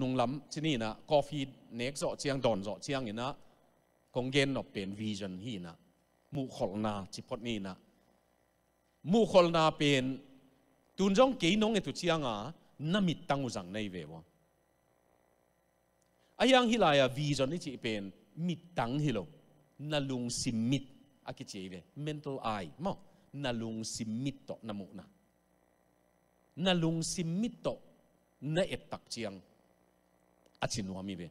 นุ่งล้ำที่นี่นะกาแฟเน็กเจาะเชียงดอนเจาะเชียงนี่นะคงเกณฑ์เป็นวิจันที่นะมูขอลนาจิพอดนี่นะมูขอลนาเป็นตุนจ้องกี่น้องเอตุเชียงอ่ะนั่นมิตั้งอุจังในเววะอายังฮิลายาวิจันนี่จีเป็นมิตั้งฮิโลนั่นลุงสิมิตอะกิเจเว mental eye มั้งนั่นลุงสิมิตโตนั่นมุนะนั่นลุงสิมิตโตนั่นเอตักเชียงอาชินวามีเบ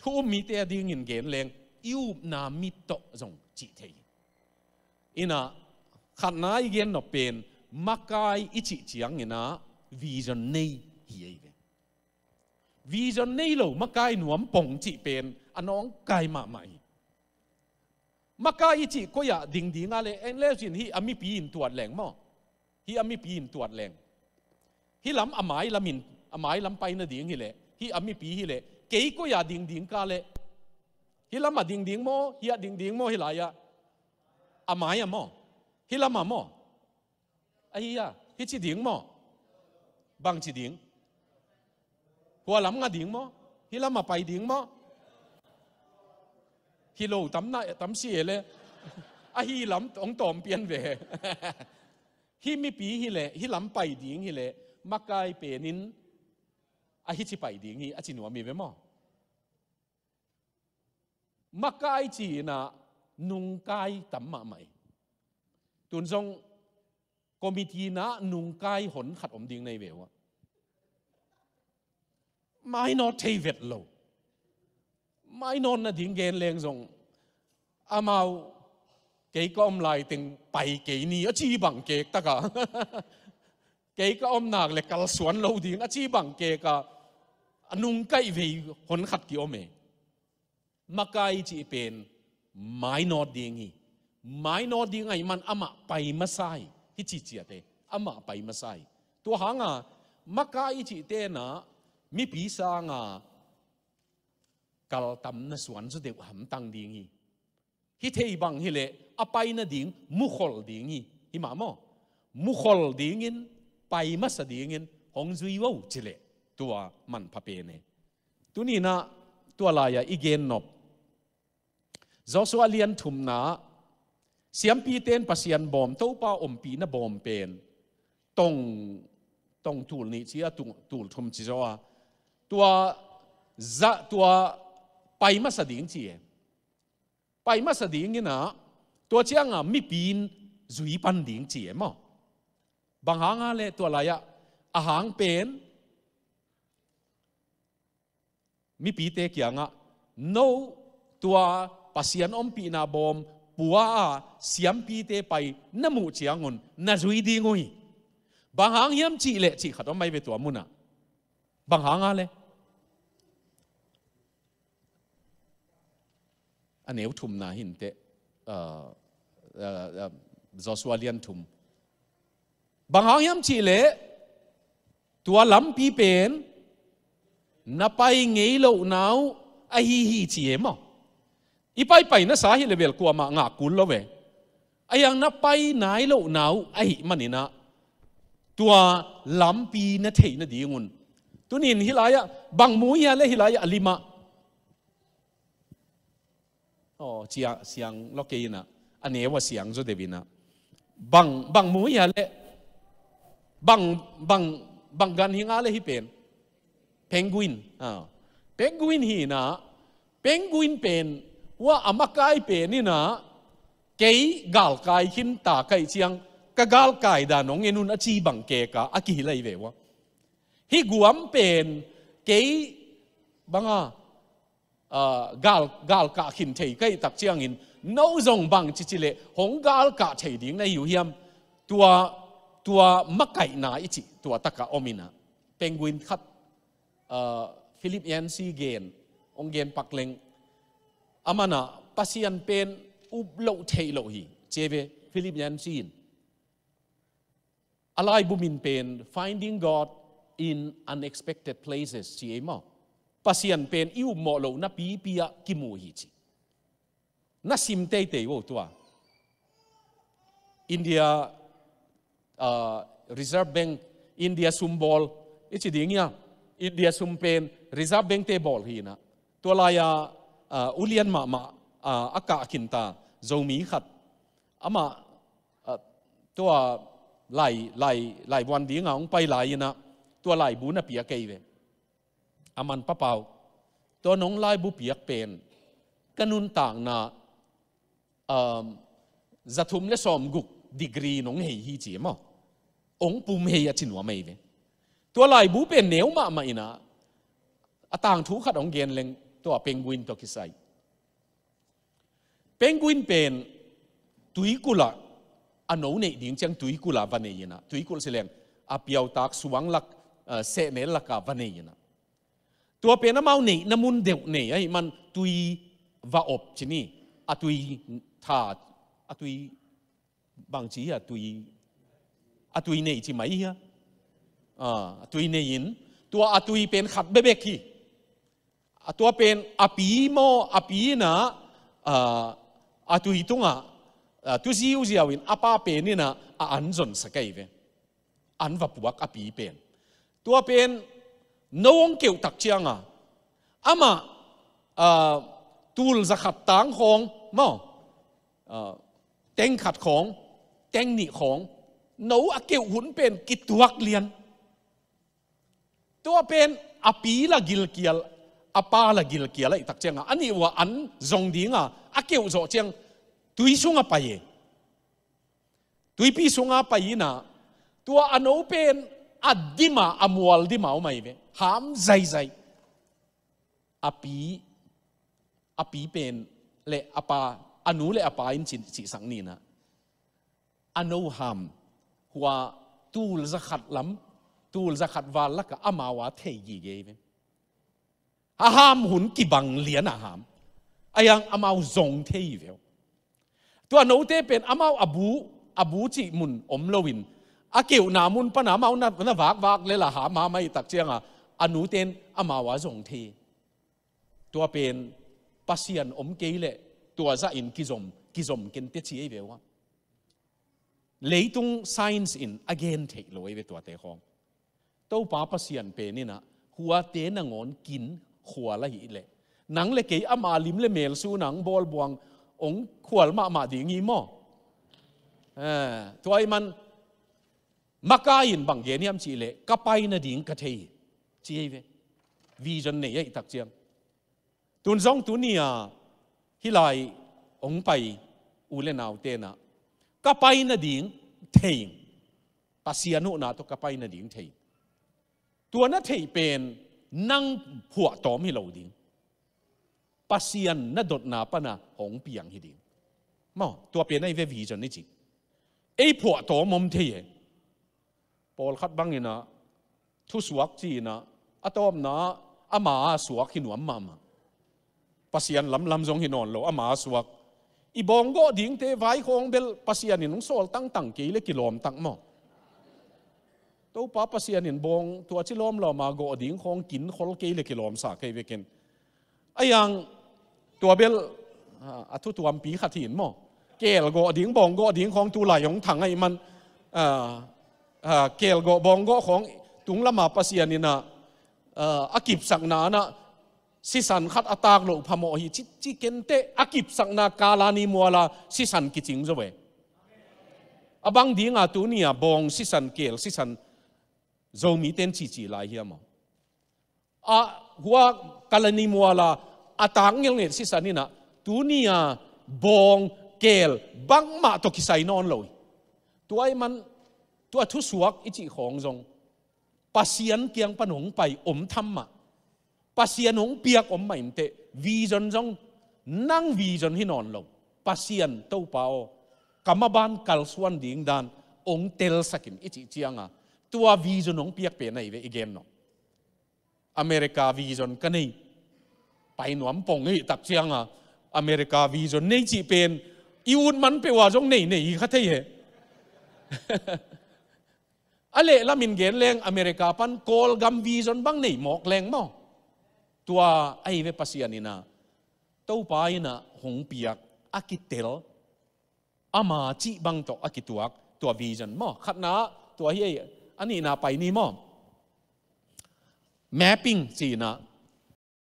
ทูมีเต่ดิ่งินเกลงอิวนามิโตจงจิเทอินะขณะเายนนเป็นมักกายอิจิจียงอินะวิจนีนเฮียเอวิจนีนโลมักกายหนวมปงจิเป็นอัน้องกายมาใหม่มักกายอิจิก็อยากดิ่งดิ่งอะไรเอ็นเลสินฮีอามิปีนตรวจแหลงม่ฮีอามิปีนตรวจแหลงฮีลำอามายลำมินอามายลำไปนะดิ่งนี่แหละ hi ami pi hi le ke ko ya ding ding ka le hi lama ding ding mo hi a ding ding mo hi la ya amaya mo hi lama mo ai ya hi chi ding mo bang chi ding hua lam nga ding mo hi lama pai ding mo hi lo tam na tam si e le a hi lam ong tom pian ve hi mi pi hi le hi lam pai ding hi le makai pe nin a hi chi pai ding hi a chi nuam mi ve mo makai chi na nung kai tam ma mai tun zong committee na nung kai hon khat om ding nei ve wa mai no te vet lo mai no na ding gen leng zong amao cái con lại từng bảy cái ni A chi bằng kẹt ta cả cái con nào là cả xuân lâu đi A chi bằng kẹt cả อนุงไกลเวหนขัดกี่อเมมาไกลจีเป็นไม้นอดดีงีไม้นอดดงไงมันอมาไปมาไซที่จีเจียเตอมาไปมาไซตัวหางามาไกลจีเตนะมีปีศางากลตมนสวนสุดเดวหำตังดีงีฮิเทบังฮิเลอไปนดิงมุขลดีงีฮิมาโมมุขลดีงินไปมาสดีงินของจุยวจิเลตัวมันพบเปเนตัวนี้นะตัวลายอีเกนนบเจาสววเลียนถุมนาเสียมปีเตนปะเสียนบอมเต้าป้าอมปีนะบอมเป็นตรงตรงตูลนี้เชียตุตูลทุมจิจวาตัวจะตัวไปมาสดิงเชียไปมาสดิ่งนี่นะ ตัวเชียงอ่ะมีปีนจุยปันดิงเชียมั้งบางหางอะไรตัวลายออะอาหางเป็น mi pi te kia nga no tua pasian om pi na bom pua siam pi te pai na mu chiangun na zui di ngui bang hang yam chi le chi khatom mai ve tua muna bang hang a le a neu thum na hin te Joshua lian thum bang hang yam chi le tua lam pi pen นับไปงี้ลกน้าวไอ้ฮีฮีจีเมอ่ะอีไปไปนะสาเหตุเลเวลกูมางากุลละเวไอ้ยังนับไปไนาลกน้าวไอ้ฮีมันนี่นะตัวลำปีนัทเหงนะดีงุนตัวนี้ฮิลายะบังมุยาเลฮิลายะลิมะโอ้เสียเสียงล็อกเกอนะอันนี้ว่าเสียงจะเดบินะบังบังมุยาเลบังบังบังกันหิงาเลฮิเป็นเพนกวินอ่าเพนกวินฮีนะเพนกวินเป็นว่าอมกายเป็นนี่นะเกกาลกายขินตาไกเชียงกะกาลกายดานงเงินุนอาชีบังเกกะอากิเลยเววะฮิกวมเป็นเกบังอ่ากาลกาลกาขินเทยไกตักเชียงอินน้องจงบังจิจิเลหงกาลกาเทยดิ่งในอยู่เฮียม ตัวตัวมะไก่นาอิจิตัวตะกะอมินะเพนกวินขัด Ờ, Philip Yancy gen ông gen pakleng amana pasian pen ublo lo thei lo hi cheve Philip Yancy alai bumin pen finding God in unexpected places chi ema pasian pen iu mo lo na pi pia kimu hi chi na sim te te wo tua India uh, Reserve Bank India Sumbol ichi e dingia อินเดียซุมเปนริซาเบงเตบอลฮีนะตัวลายาอุลียนมามาอากาขินตาโจมีขัดอามาตัวไหลไหลไหลวันดีงาองไปไหลนะตัวไหลบุนะเปียกเกยเวอามันปะเปาตัวน้องไหลบุเปียกเป็นกนุนต่างนะจะทุ่มเลสอมกุกดีกรีน้องเฮียจีมั้งองปุ่มเฮียจินวะไม่เวตัวลายบูเป็นเหนียวมามาอินะอาต่างทุขัดองเกียนเลงตัวเพงกุนตัวกิไซเพงกุนเป็นตุยกุละอันนู้นเนี่ยดิ้งจังตุยกุละวันนี้นะ ตุยกุละเสลงอาเปียวตากสวังลักเสเนลักวันนี้นะ ตัวเป็นน้ำเมาเนี่ยน้ำมุนเดียวเนี่ยไอ้มันตุยวาอบชนี่อาตุยทาอาตุยบางจีอาตุยอาตุยเนี่ยจีไหมฮะตุยเนยิน ตัวอตุยเป็นขัดเบเบกีตัวเป็นอภีโมอภีนะอตุยตุงะตุซิวซิอาวินอปาเป็นนี่นะอันจนสกายเวอันวับวักอภีเป็นตัวเป็นนวงเกี่ยวตักเชียงอ่ะอามาตูลจะขัดต่างของมั่งเต็งขัดของเต็งหนีของนูอเกี่ยวหุ่นเป็นกิจวักเรียนตัวเป็นอปีละกิลเกียลอปาละกิลเกียลไอ้ตักเจียงอ่ะอันนี้ว่าอันจงดีงอ่ะอาเกี่ยวโจเจียงตุยสุงอ่ะไปตุยปีสุงอ่ะไปนะตัวอันโอเป็นอัดดิมาอมวลดิมาเอาไหมเว้หามใจใจอปีอปีเป็นเละอปาอันนู้เละอปาอินจินจิสังนี่นะอันโอหามหัวตูลจะขัดล้ำตูลจะขัดวาลละกอามาวาเทยีเยเวอาหามหุนกิบังเลียนอาหามอายังอามาวจงเทยีเวตัวโนเตเป็นอามาวอบูอบูจิมุนอมลวินอากิวนามุนปนามาวนัดนวากวากเลละหามาไม่ตักเจียงอ่ะอนุเตนอามาวาจงเทตัวเป็นปัสเซียนอมเกเลตัวจะอินกิจมกิจมกินเตจีเววะเลยตุงไซน์ n ินอเกนเทคโลยเวตัวเตของเต้าป้าเสียนเปนี่นะหัวเตนงอนกินขัวละหิเลยหนังเลเกยอมาลิมเลเมลสูหนังบอลบวงองขวลมามาดีงี้มอเออตัวไอ้มันมากายินบางเยนี่ยมสีเลยกะไปนดิ่งกะเทยจีเววีจนเนียอีตักเจียงตุนซองตุนี่อ่ะฮิไลองไปอูเลนาวเตนะกะไปนดิ่งเทยปัสยานุนาตกะไปนดิ่งเทยตัวนั้นที่เป็นนั่งผัวตอมให้เราดิ้งปัสยันนั่นดดนาปะนะหงเปียงให้ดินงมั่วตัวเป็นไอ้เววีจนนี่จริงไอ้ผัวตอมมเทียปอลคัดบังเนนะ ทุสวักจีนะอะตอมนะอามาสวกหินวมมามาปัสยันลำลำจงหินอนเราอามาสวกอีบองก็ดิ้งเทไว้คงเบลปัสยันนี่น้องโซลตั้งตั้งกี่เลกิโลมตั้งมั่วตัวป้าภาษีนินบงตัวชิลอมลอมาโกอดิ้งของกินคลเกลเกลอมสักเกวิกินไอยังตัวเบลอัตุตัวมปีขัดหินมอเกลโกอดิ้งบงโกอดิ้งของตัวไหลของถังไอ้มันเกลโกบงโกของตุงละมาภาษีนินะอากิบสังนานะสิสันขัดอตากโลพมอหิจิจิเกนเตอากิบสังนากาลานิมัวลาสิสันกิจิงจะเวอบังดิ้งอาตุเนียบงสิสันเกลสิสัน zo mi ten chi chi lai hiam a hua kalani muala atang ngel ne si sanina tunia bong kel bang ma to kisai non loi tuai man tua thu suak ichi khong jong pasian kiang panong pai om thamma pasian hong piak om mai mte vision jong nang vision hi non lo pasian to pao kamaban kalsuan ding dan ong tel sakin ichi chianga ตัววีจนองเปียกเปลี่ยนในเวอีเกนเนาะอเมริกาวีจนกันนี่ไปนวมปงนี่ตักเชียงอ่ะอเมริกาวีจนในจีเป็นอีวุนมันเปว่าจงนี่นี่คัทเท่อะไรละมินเกนแรงอเมริกาปันโกลกัมวีจนบางนี่หมอกแรงมั้งตัวไอเวปัสยานีนะต้าไปนะหงเปียกอากิเตลอามาจีบังตออากิตวกตัววีจนมั้งขัดะตัวเฮียอันนี้นาไปนี่มอแมปปิ้งสีนะ